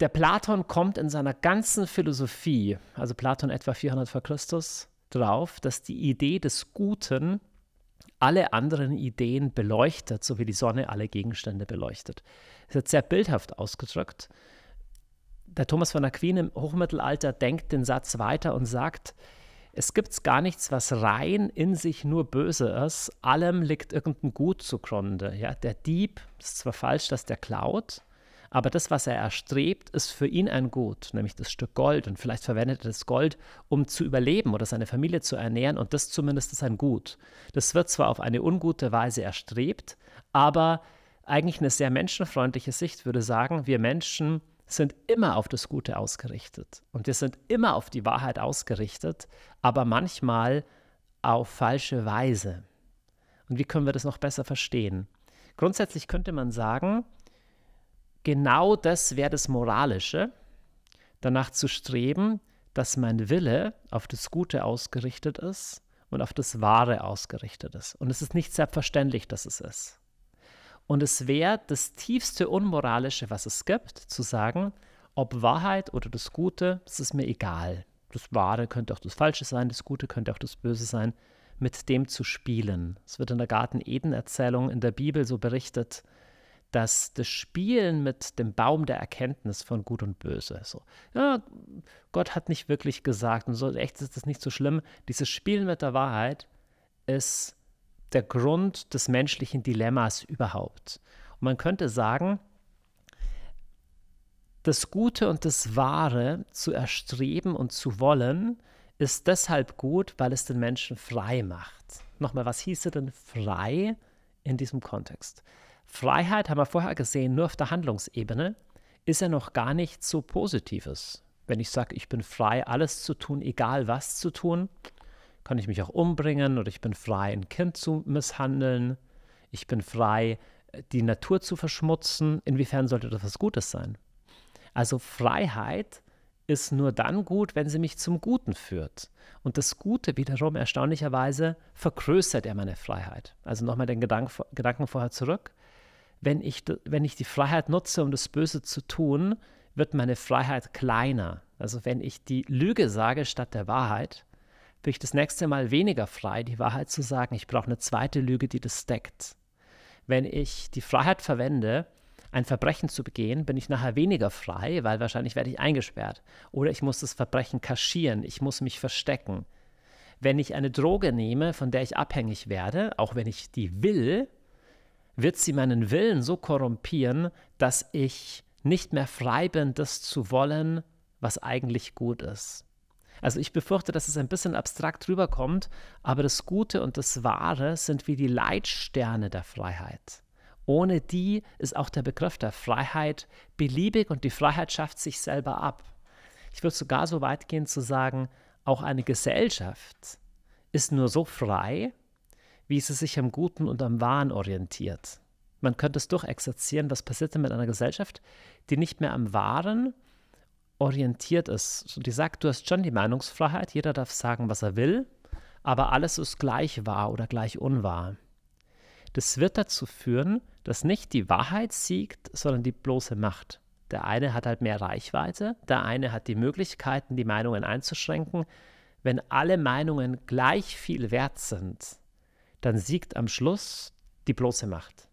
Der Platon kommt in seiner ganzen Philosophie, also Platon etwa 400 vor Christus, drauf, dass die Idee des Guten alle anderen Ideen beleuchtet, so wie die Sonne alle Gegenstände beleuchtet. Das ist jetzt sehr bildhaft ausgedrückt. Der Thomas von Aquin im Hochmittelalter denkt den Satz weiter und sagt, es gibt gar nichts, was rein in sich nur böse ist. Allem liegt irgendein Gut zugrunde. Ja? Der Dieb, es ist zwar falsch, dass der klaut, aber das, was er erstrebt, ist für ihn ein Gut, nämlich das Stück Gold. Und vielleicht verwendet er das Gold, um zu überleben oder seine Familie zu ernähren. Und das zumindest ist ein Gut. Das wird zwar auf eine ungute Weise erstrebt, aber eigentlich eine sehr menschenfreundliche Sicht würde sagen, wir Menschen sind immer auf das Gute ausgerichtet. Und wir sind immer auf die Wahrheit ausgerichtet, aber manchmal auf falsche Weise. Und wie können wir das noch besser verstehen? Grundsätzlich könnte man sagen, Genau das wäre das Moralische, danach zu streben, dass mein Wille auf das Gute ausgerichtet ist und auf das Wahre ausgerichtet ist. Und es ist nicht selbstverständlich, dass es ist. Und es wäre das tiefste Unmoralische, was es gibt, zu sagen, ob Wahrheit oder das Gute, es ist mir egal. Das Wahre könnte auch das Falsche sein, das Gute könnte auch das Böse sein, mit dem zu spielen. Es wird in der Garten Eden-Erzählung in der Bibel so berichtet, dass das Spielen mit dem Baum der Erkenntnis von Gut und Böse, so, ja, Gott hat nicht wirklich gesagt und so, echt ist das nicht so schlimm. Dieses Spielen mit der Wahrheit ist der Grund des menschlichen Dilemmas überhaupt. Und man könnte sagen, das Gute und das Wahre zu erstreben und zu wollen, ist deshalb gut, weil es den Menschen frei macht. Nochmal, was hieße denn frei in diesem Kontext? Freiheit, haben wir vorher gesehen, nur auf der Handlungsebene, ist ja noch gar nichts so Positives. Wenn ich sage, ich bin frei, alles zu tun, egal was zu tun, kann ich mich auch umbringen oder ich bin frei, ein Kind zu misshandeln, ich bin frei, die Natur zu verschmutzen. Inwiefern sollte das was Gutes sein? Also Freiheit ist nur dann gut, wenn sie mich zum Guten führt. Und das Gute wiederum erstaunlicherweise vergrößert er meine Freiheit. Also nochmal den Gedank, Gedanken vorher zurück wenn ich, wenn ich die Freiheit nutze, um das Böse zu tun, wird meine Freiheit kleiner. Also wenn ich die Lüge sage statt der Wahrheit, bin ich das nächste Mal weniger frei, die Wahrheit zu sagen. Ich brauche eine zweite Lüge, die das deckt. Wenn ich die Freiheit verwende, ein Verbrechen zu begehen, bin ich nachher weniger frei, weil wahrscheinlich werde ich eingesperrt. Oder ich muss das Verbrechen kaschieren, ich muss mich verstecken. Wenn ich eine Droge nehme, von der ich abhängig werde, auch wenn ich die will, wird sie meinen Willen so korrumpieren, dass ich nicht mehr frei bin, das zu wollen, was eigentlich gut ist. Also ich befürchte, dass es ein bisschen abstrakt rüberkommt, aber das Gute und das Wahre sind wie die Leitsterne der Freiheit. Ohne die ist auch der Begriff der Freiheit beliebig und die Freiheit schafft sich selber ab. Ich würde sogar so weit gehen zu sagen, auch eine Gesellschaft ist nur so frei, wie sie sich am Guten und am Wahren orientiert. Man könnte es durchexerzieren, was passiert denn mit einer Gesellschaft, die nicht mehr am Wahren orientiert ist. So, die sagt, du hast schon die Meinungsfreiheit, jeder darf sagen, was er will, aber alles ist gleich wahr oder gleich unwahr. Das wird dazu führen, dass nicht die Wahrheit siegt, sondern die bloße Macht. Der eine hat halt mehr Reichweite, der eine hat die Möglichkeiten, die Meinungen einzuschränken. Wenn alle Meinungen gleich viel wert sind, dann siegt am Schluss die bloße Macht.